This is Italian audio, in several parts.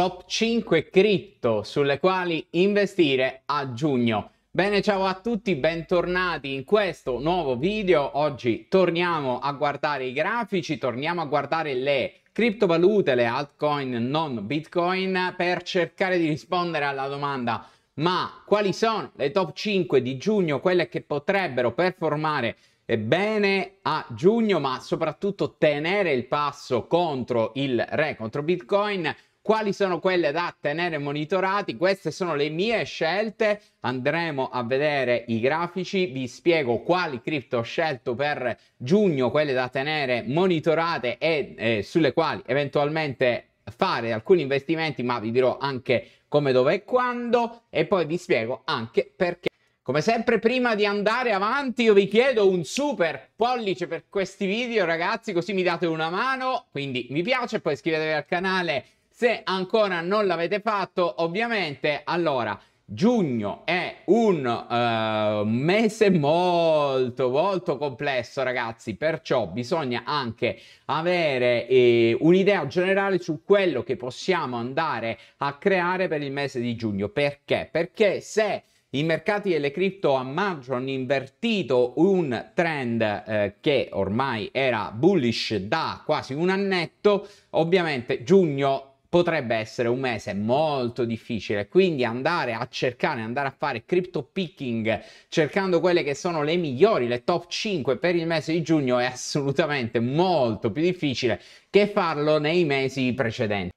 top 5 cripto sulle quali investire a giugno. Bene, ciao a tutti, bentornati in questo nuovo video. Oggi torniamo a guardare i grafici, torniamo a guardare le criptovalute, le altcoin non Bitcoin per cercare di rispondere alla domanda ma quali sono le top 5 di giugno, quelle che potrebbero performare bene a giugno, ma soprattutto tenere il passo contro il re, contro Bitcoin quali sono quelle da tenere monitorati. Queste sono le mie scelte. Andremo a vedere i grafici, vi spiego quali cripto ho scelto per giugno, quelle da tenere monitorate e eh, sulle quali eventualmente fare alcuni investimenti, ma vi dirò anche come, dove e quando e poi vi spiego anche perché. Come sempre prima di andare avanti io vi chiedo un super pollice per questi video ragazzi così mi date una mano, quindi mi piace, poi iscrivetevi al canale se ancora non l'avete fatto, ovviamente, allora giugno è un uh, mese molto molto complesso ragazzi perciò bisogna anche avere eh, un'idea generale su quello che possiamo andare a creare per il mese di giugno perché perché se i mercati delle cripto a maggio hanno invertito un trend eh, che ormai era bullish da quasi un annetto. Ovviamente giugno potrebbe essere un mese molto difficile, quindi andare a cercare, andare a fare crypto picking cercando quelle che sono le migliori, le top 5 per il mese di giugno è assolutamente molto più difficile che farlo nei mesi precedenti.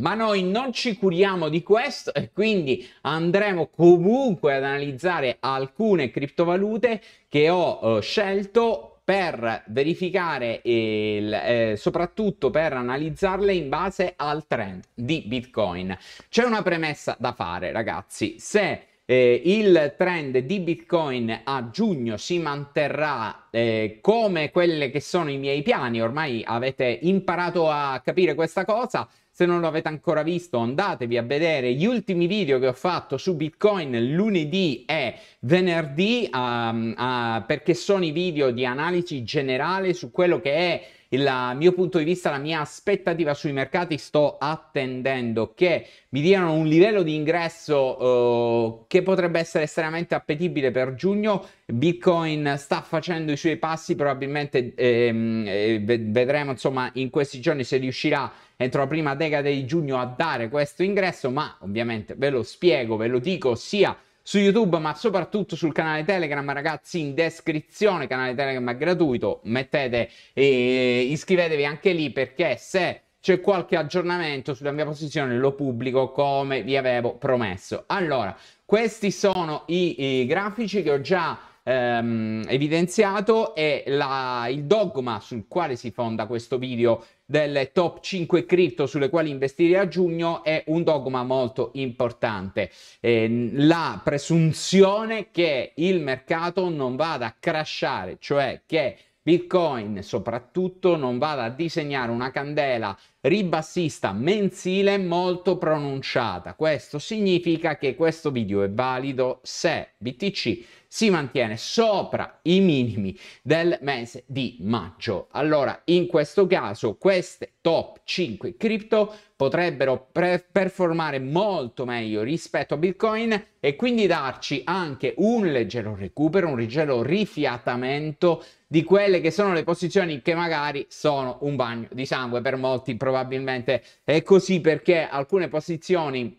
Ma noi non ci curiamo di questo e quindi andremo comunque ad analizzare alcune criptovalute che ho eh, scelto per verificare e eh, soprattutto per analizzarle in base al trend di Bitcoin. C'è una premessa da fare, ragazzi. Se eh, il trend di Bitcoin a giugno si manterrà eh, come quelli che sono i miei piani, ormai avete imparato a capire questa cosa. Se non lo avete ancora visto, andatevi a vedere gli ultimi video che ho fatto su Bitcoin lunedì e venerdì, um, uh, perché sono i video di analisi generale su quello che è il mio punto di vista, la mia aspettativa sui mercati, sto attendendo che mi diano un livello di ingresso eh, che potrebbe essere estremamente appetibile per giugno. Bitcoin sta facendo i suoi passi, probabilmente ehm, eh, vedremo insomma in questi giorni se riuscirà entro la prima decade di giugno a dare questo ingresso, ma ovviamente ve lo spiego, ve lo dico sia su YouTube, ma soprattutto sul canale Telegram, ragazzi, in descrizione, canale Telegram è gratuito, mettete e iscrivetevi anche lì perché se c'è qualche aggiornamento sulla mia posizione lo pubblico come vi avevo promesso. Allora, questi sono i, i grafici che ho già ehm, evidenziato e la, il dogma sul quale si fonda questo video delle top 5 cripto sulle quali investire a giugno è un dogma molto importante. Eh, la presunzione che il mercato non vada a crashare, cioè che Bitcoin soprattutto non vada a disegnare una candela ribassista mensile molto pronunciata. Questo significa che questo video è valido se BTC si mantiene sopra i minimi del mese di maggio. Allora, in questo caso, queste top 5 cripto potrebbero pre- performare molto meglio rispetto a Bitcoin e quindi darci anche un leggero recupero, un leggero rifiatamento di quelle che sono le posizioni che magari sono un bagno di sangue per molti prodotti probabilmente è così perché alcune posizioni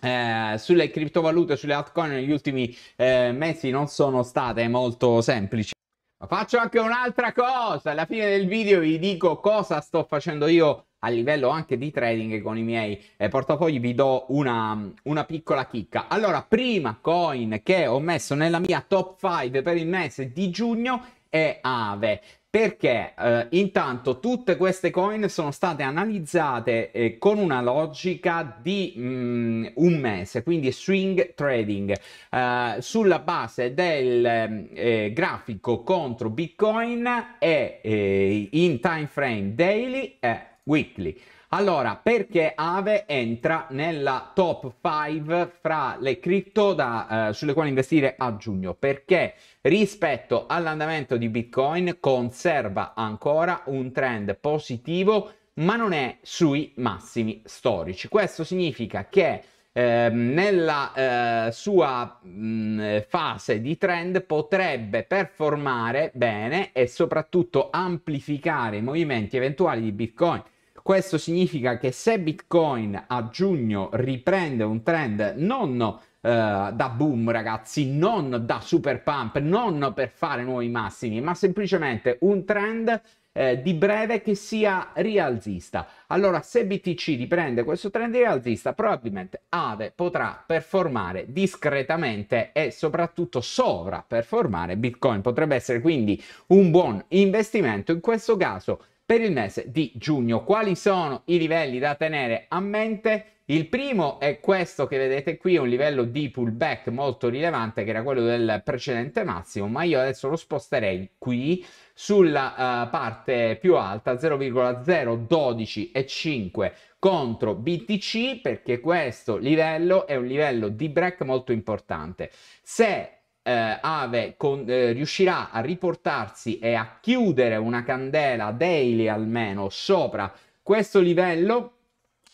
eh, sulle criptovalute, sulle altcoin negli ultimi eh, mesi non sono state molto semplici. Ma faccio anche un'altra cosa, alla fine del video vi dico cosa sto facendo io a livello anche di trading con i miei eh, portafogli vi do una, una, piccola chicca. Allora, prima coin che ho messo nella mia top 5 per il mese di giugno è Ave. Perché eh, intanto tutte queste coin sono state analizzate eh, con una logica di mm, un mese, quindi swing trading, eh, sulla base del eh, grafico contro Bitcoin e eh, in time frame daily e weekly. Allora, perché Ave entra nella top 5 fra le cripto eh, sulle quali investire a giugno? Perché rispetto all'andamento di Bitcoin conserva ancora un trend positivo, ma non è sui massimi storici. Questo significa che ehm, nella eh, sua mh, fase di trend potrebbe performare bene e soprattutto amplificare i movimenti eventuali di Bitcoin questo significa che se Bitcoin a giugno riprende un trend non Uh, da boom ragazzi non da super pump non per fare nuovi massimi ma semplicemente un trend eh, di breve che sia rialzista allora se BTC riprende questo trend rialzista probabilmente AVE potrà performare discretamente e soprattutto sovraperformare Bitcoin potrebbe essere quindi un buon investimento in questo caso per il mese di giugno. Quali sono i livelli da tenere a mente? Il primo è questo che vedete qui, è un livello di pullback molto rilevante che era quello del precedente massimo, ma io adesso lo sposterei qui sulla uh, parte più alta 0,0125 contro BTC perché questo livello è un livello di break molto importante. Se eh, Ave con, eh, riuscirà a riportarsi e a chiudere una candela daily almeno sopra questo livello,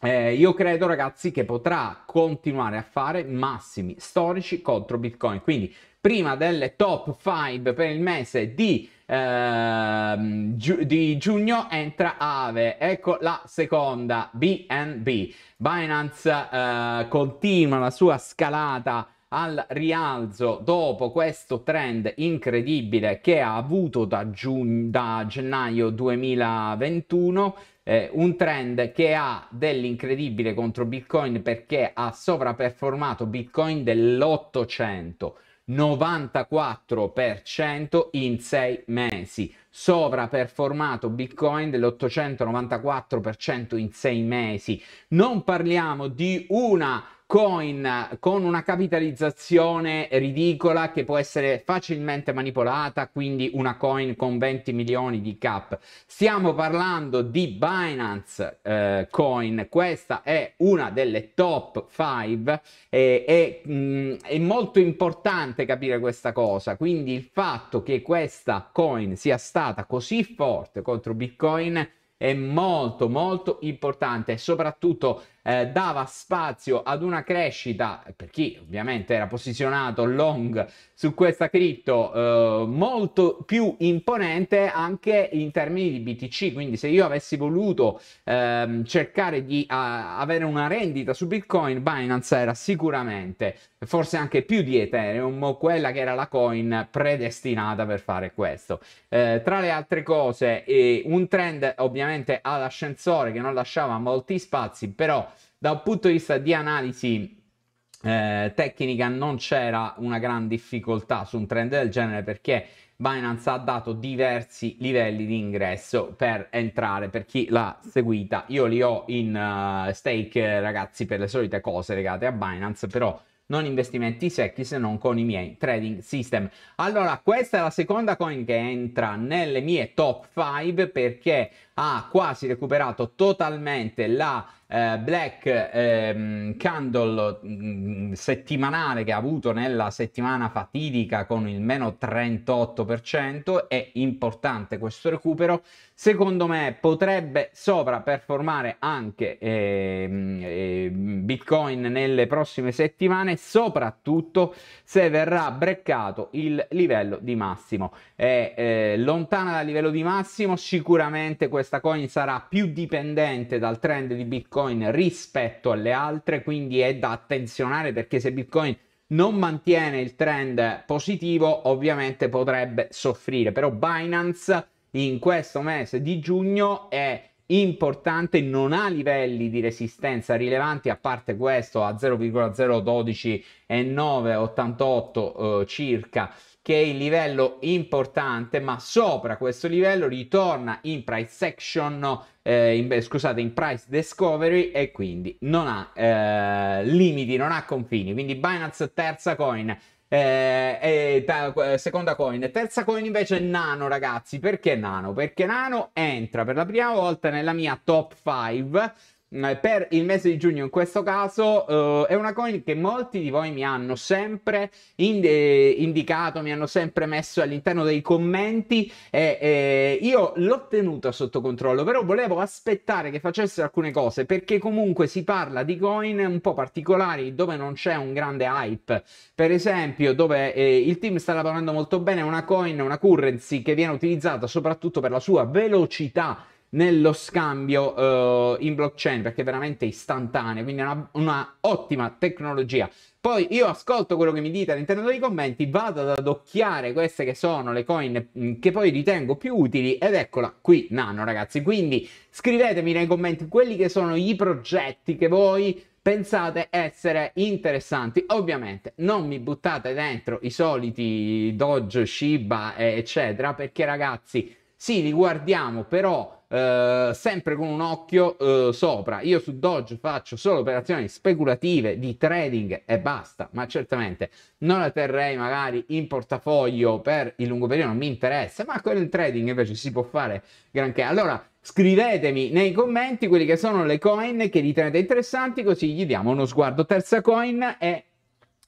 eh, io credo ragazzi che potrà continuare a fare massimi storici contro Bitcoin. Quindi prima delle top 5 per il mese di, eh, gi- di, giugno entra Ave. Ecco la seconda, BNB. Binance eh, continua la sua scalata al rialzo dopo questo trend incredibile che ha avuto da, giugno, da gennaio 2021. Eh, un trend che ha dell'incredibile contro Bitcoin perché ha sovraperformato Bitcoin dell'894% in sei mesi, sovraperformato Bitcoin dell'894% in sei mesi. Non parliamo di una coin con una capitalizzazione ridicola che può essere facilmente manipolata, quindi una coin con 20 milioni di cap. Stiamo parlando di Binance eh, coin, questa è una delle top 5 e, e mh, mm, è molto importante capire questa cosa, quindi il fatto che questa coin sia stata così forte contro Bitcoin è molto molto importante e soprattutto eh, dava spazio ad una crescita, per chi ovviamente era posizionato long su questa cripto, eh, molto più imponente anche in termini di BTC. Quindi se io avessi voluto ehm, cercare di a, avere una rendita su Bitcoin, Binance era sicuramente, forse anche più di Ethereum, quella che era la coin predestinata per fare questo. Eh, tra le altre cose, eh, un trend ovviamente all'ascensore che non lasciava molti spazi, però da un punto di vista di analisi eh, tecnica non c'era una gran difficoltà su un trend del genere perché Binance ha dato diversi livelli di ingresso per entrare per chi l'ha seguita. Io li ho in uh, stake, eh, ragazzi, per le solite cose legate a Binance, però non investimenti secchi se non con i miei trading system. Allora, questa è la seconda coin che entra nelle mie top 5 perché ha quasi recuperato totalmente la eh, black ehm, candle mh, mm, settimanale che ha avuto nella settimana fatidica con il meno 38%, è importante questo recupero. Secondo me potrebbe sovraperformare anche ehm, eh, Bitcoin nelle prossime settimane, soprattutto se verrà breccato il livello di massimo. È eh, lontana dal livello di massimo, sicuramente questo questa coin sarà più dipendente dal trend di Bitcoin rispetto alle altre, quindi è da attenzionare perché se Bitcoin non mantiene il trend positivo ovviamente potrebbe soffrire, però Binance in questo mese di giugno è importante, non ha livelli di resistenza rilevanti, a parte questo a 0,012 e 9,88 eh, circa che è il livello importante, ma sopra questo livello ritorna in price section, eh, in, scusate, in price discovery e quindi non ha eh, limiti, non ha confini. Quindi Binance terza coin eh, e ta- seconda coin. Terza coin invece è Nano, ragazzi. Perché Nano? Perché Nano entra per la prima volta nella mia top 5 eh, per il mese di giugno in questo caso uh, è una coin che molti di voi mi hanno sempre ind- indicato, mi hanno sempre messo all'interno dei commenti e, e io l'ho tenuta sotto controllo, però volevo aspettare che facessero alcune cose perché comunque si parla di coin un po' particolari dove non c'è un grande hype, per esempio dove eh, il team sta lavorando molto bene, una coin, una currency che viene utilizzata soprattutto per la sua velocità nello scambio uh, in blockchain perché è veramente istantaneo, quindi è una, una, ottima tecnologia. Poi io ascolto quello che mi dite all'interno dei commenti, vado ad adocchiare queste che sono le coin mm, che poi ritengo più utili ed eccola qui Nano ragazzi. Quindi scrivetemi nei commenti quelli che sono i progetti che voi pensate essere interessanti. Ovviamente non mi buttate dentro i soliti Doge, Shiba, eccetera, perché ragazzi, sì, li guardiamo, però eh, sempre con un occhio eh, sopra. Io su Doge faccio solo operazioni speculative di trading e basta, ma certamente non la terrei magari in portafoglio per il lungo periodo, non mi interessa, ma con il trading invece si può fare granché. Allora, scrivetemi nei commenti quelle che sono le coin che ritenete interessanti, così gli diamo uno sguardo. Terza coin è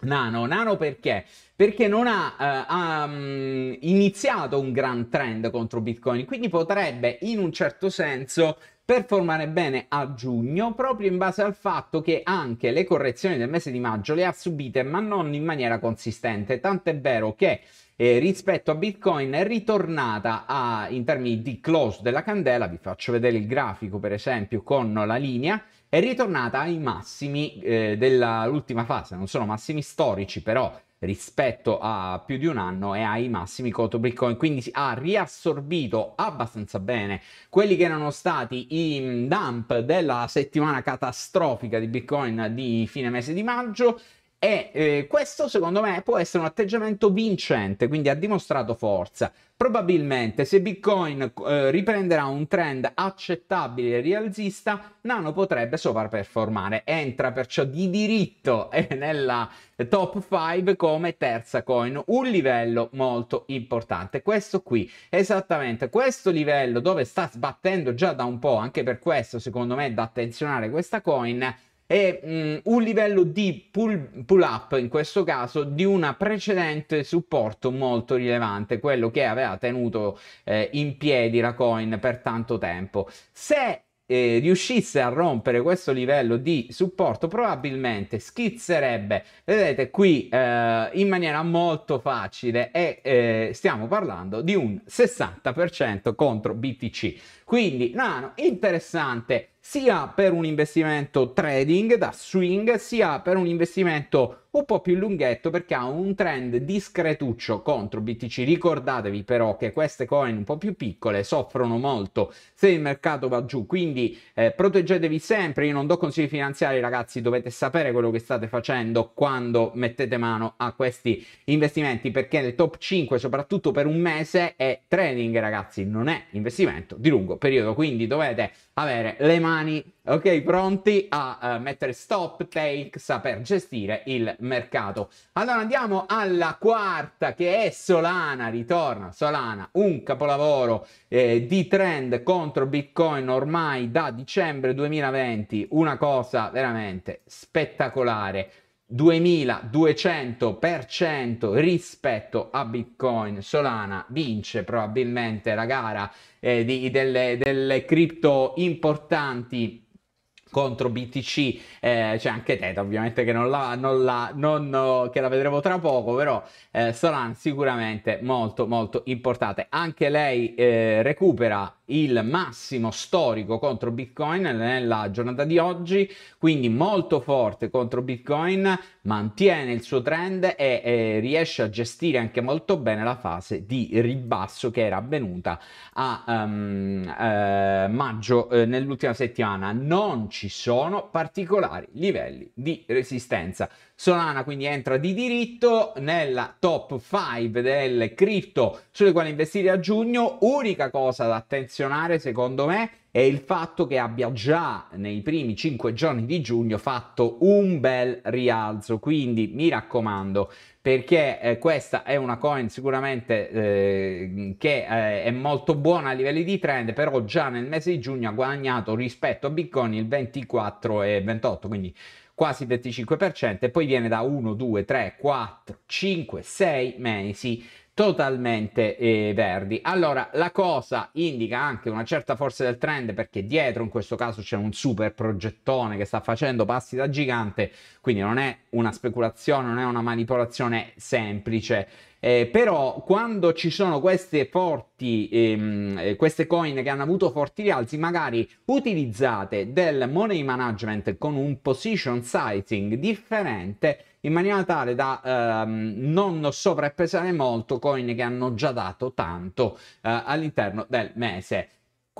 Nano, nano perché? Perché non ha, eh, ha um, iniziato un gran trend contro Bitcoin, quindi potrebbe in un certo senso performare bene a giugno proprio in base al fatto che anche le correzioni del mese di maggio le ha subite ma non in maniera consistente, tant'è vero che eh, rispetto a Bitcoin è ritornata a, in termini di close della candela, vi faccio vedere il grafico per esempio con la linea, è ritornata ai massimi eh, dell'ultima fase, non sono massimi storici però rispetto a più di un anno e ai massimi contro Bitcoin, quindi ha riassorbito abbastanza bene quelli che erano stati i mm, dump della settimana catastrofica di Bitcoin di fine mese di maggio e eh, questo secondo me può essere un atteggiamento vincente, quindi ha dimostrato forza. Probabilmente se Bitcoin eh, riprenderà un trend accettabile e rialzista, Nano potrebbe sovraperformare. Entra perciò di diritto eh, nella top 5 come terza coin, un livello molto importante. Questo qui, esattamente questo livello dove sta sbattendo già da un po', anche per questo secondo me è da attenzionare questa coin e mh, mm, un livello di pull, pull, up in questo caso di una precedente supporto molto rilevante, quello che aveva tenuto eh, in piedi la coin per tanto tempo. Se eh, riuscisse a rompere questo livello di supporto probabilmente schizzerebbe vedete qui eh, in maniera molto facile e eh, stiamo parlando di un 60% contro BTC quindi nano interessante sia per un investimento trading da swing, sia per un investimento un po' più lunghetto perché ha un trend discretuccio contro BTC. Ricordatevi però che queste coin un po' più piccole soffrono molto se il mercato va giù, quindi eh, proteggetevi sempre. Io non do consigli finanziari, ragazzi, dovete sapere quello che state facendo quando mettete mano a questi investimenti perché nel top 5, soprattutto per un mese, è trading, ragazzi, non è investimento di lungo periodo, quindi dovete avere le mani ok, pronti a uh, mettere stop take, saper gestire il mercato. Allora andiamo alla quarta che è Solana, ritorna Solana, un capolavoro eh, di trend contro Bitcoin ormai da dicembre 2020, una cosa veramente spettacolare. 2200% rispetto a Bitcoin. Solana vince probabilmente la gara eh, di, delle, delle cripto importanti contro BTC eh, c'è anche Teta ovviamente che non la, non la, non, no, che la vedremo tra poco però eh, Solan sicuramente molto molto importante anche lei eh, recupera il massimo storico contro Bitcoin nella giornata di oggi, quindi molto forte contro Bitcoin, mantiene il suo trend e, e riesce a gestire anche molto bene la fase di ribasso che era avvenuta a um, eh, maggio eh, nell'ultima settimana. Non ci sono particolari livelli di resistenza. Solana quindi entra di diritto nella top 5 delle cripto sulle quali investire a giugno. Unica cosa da attenzione impressionare, secondo me, è il fatto che abbia già nei primi 5 giorni di giugno fatto un bel rialzo. Quindi mi raccomando, perché eh, questa è una coin sicuramente eh, che eh, è molto buona a livelli di trend, però già nel mese di giugno ha guadagnato rispetto a Bitcoin il 24 e 28 quindi quasi 25%, e poi viene da 1, 2, 3, 4, 5, 6 mesi totalmente eh, verdi. Allora, la cosa indica anche una certa forza del trend perché dietro in questo caso c'è un super progettone che sta facendo passi da gigante, quindi non è una speculazione, non è una manipolazione semplice. Eh, però quando ci sono queste forti, ehm, eh, queste coin che hanno avuto forti rialzi, magari utilizzate del money management con un position sizing differente in maniera tale da ehm, non sovrappesare molto coin che hanno già dato tanto eh, all'interno del mese.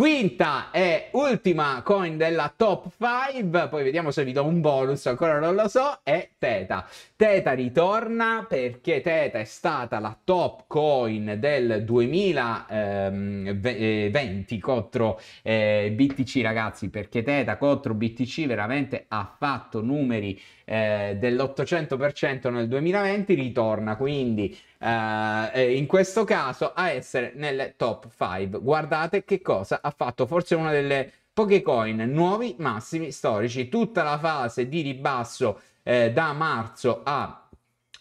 Quinta e ultima coin della top 5, poi vediamo se vi do un bonus, ancora non lo so, è Teta. Teta ritorna perché Teta è stata la top coin del 2020 ehm, eh, contro eh, BTC ragazzi, perché Teta contro BTC veramente ha fatto numeri eh, dell'800% nel 2020 ritorna quindi eh, in questo caso a essere nelle top 5. Guardate che cosa ha fatto, forse una delle poche coin, nuovi massimi storici, tutta la fase di ribasso eh, da marzo a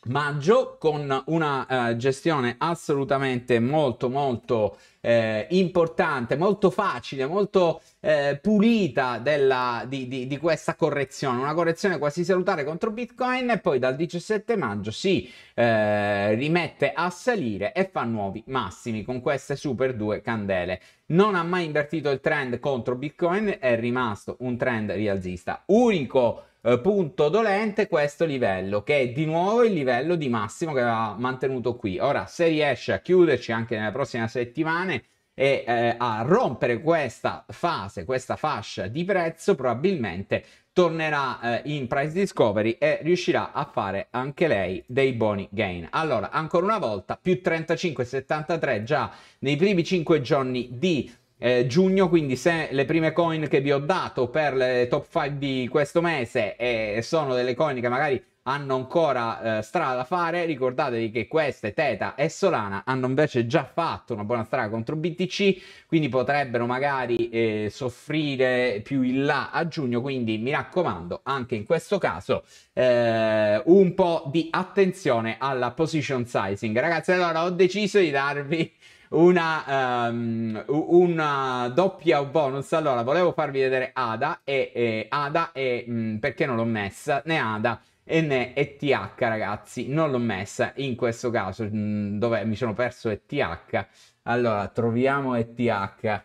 maggio con una eh, gestione assolutamente molto molto eh, importante, molto facile, molto eh, pulita della, di, di, di, questa correzione, una correzione quasi salutare contro Bitcoin e poi dal 17 maggio si eh, rimette a salire e fa nuovi massimi con queste super due candele. Non ha mai invertito il trend contro Bitcoin, è rimasto un trend rialzista unico eh, punto dolente questo livello, che è di nuovo il livello di massimo che aveva mantenuto qui. Ora, se riesce a chiuderci anche nelle prossime settimane e eh, a rompere questa fase, questa fascia di prezzo, probabilmente tornerà eh, in price discovery e riuscirà a fare anche lei dei buoni gain. Allora, ancora una volta, più 35,73 già nei primi 5 giorni di eh, giugno, quindi se le prime coin che vi ho dato per le top 5 di questo mese eh, sono delle coin che magari hanno ancora eh, strada da fare. Ricordatevi che queste, Teta e Solana, hanno invece già fatto una buona strada contro BTC, quindi potrebbero magari eh, soffrire più in là a giugno. Quindi mi raccomando, anche in questo caso, eh, un po' di attenzione alla position sizing. Ragazzi, allora ho deciso di darvi una, um, una doppia bonus. Allora, volevo farvi vedere Ada e, e Ada e mh, mm, perché non l'ho messa né Ada N e TH ragazzi, non l'ho messa in questo caso, mm, dove mi sono perso ETH. Allora, troviamo ETH.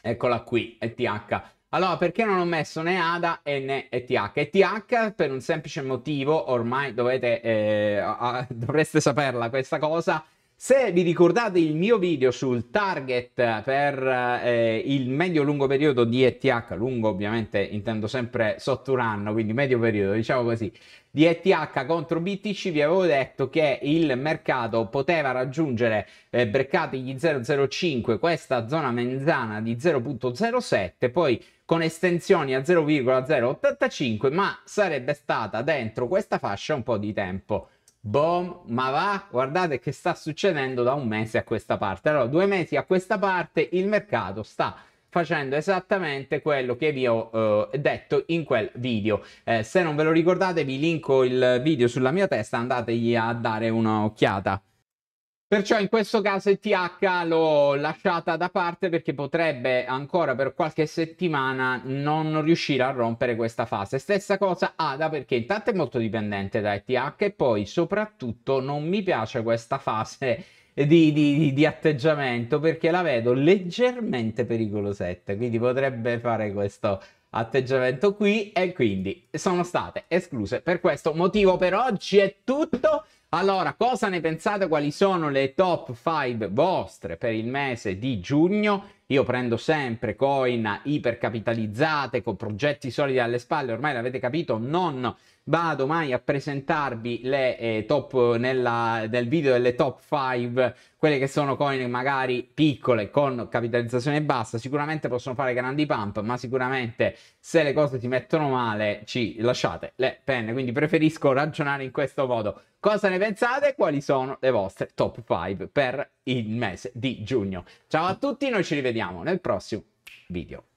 Eccola qui, ETH. Allora, perché non ho messo né ADA né ETH? ETH per un semplice motivo, ormai dovete, eh, dovreste saperla questa cosa, se vi ricordate il mio video sul target per eh, il medio-lungo periodo di ETH, lungo ovviamente intendo sempre sotto un anno, quindi medio periodo, diciamo così, di ETH contro BTC, vi avevo detto che il mercato poteva raggiungere eh, breccati gli 0,05, questa zona menzana di 0,07, poi con estensioni a 0,085, ma sarebbe stata dentro questa fascia un po' di tempo Boom, ma va, guardate che sta succedendo da un mese a questa parte. Allora, due mesi a questa parte il mercato sta facendo esattamente quello che vi ho eh, detto in quel video. Eh, se non ve lo ricordate vi linko il video sulla mia testa, andategli a dare un'occhiata. Perciò in questo caso ETH l'ho lasciata da parte perché potrebbe ancora per qualche settimana non riuscire a rompere questa fase. Stessa cosa ADA perché intanto è molto dipendente da ETH e poi soprattutto non mi piace questa fase di, di, di atteggiamento perché la vedo leggermente pericolosetta, quindi potrebbe fare questo atteggiamento qui e quindi sono state escluse. Per questo motivo per oggi è tutto. Allora, cosa ne pensate? Quali sono le top 5 vostre per il mese di giugno? Io prendo sempre coin ipercapitalizzate con progetti solidi alle spalle, ormai l'avete capito, non vado mai a presentarvi le eh, top nella, nel video delle top 5, quelle che sono coin magari piccole con capitalizzazione bassa, sicuramente possono fare grandi pump, ma sicuramente se le cose ti mettono male ci lasciate le penne, quindi preferisco ragionare in questo modo cosa ne pensate e quali sono le vostre top 5 per il mese di giugno. Ciao a tutti, noi ci rivediamo nel prossimo video.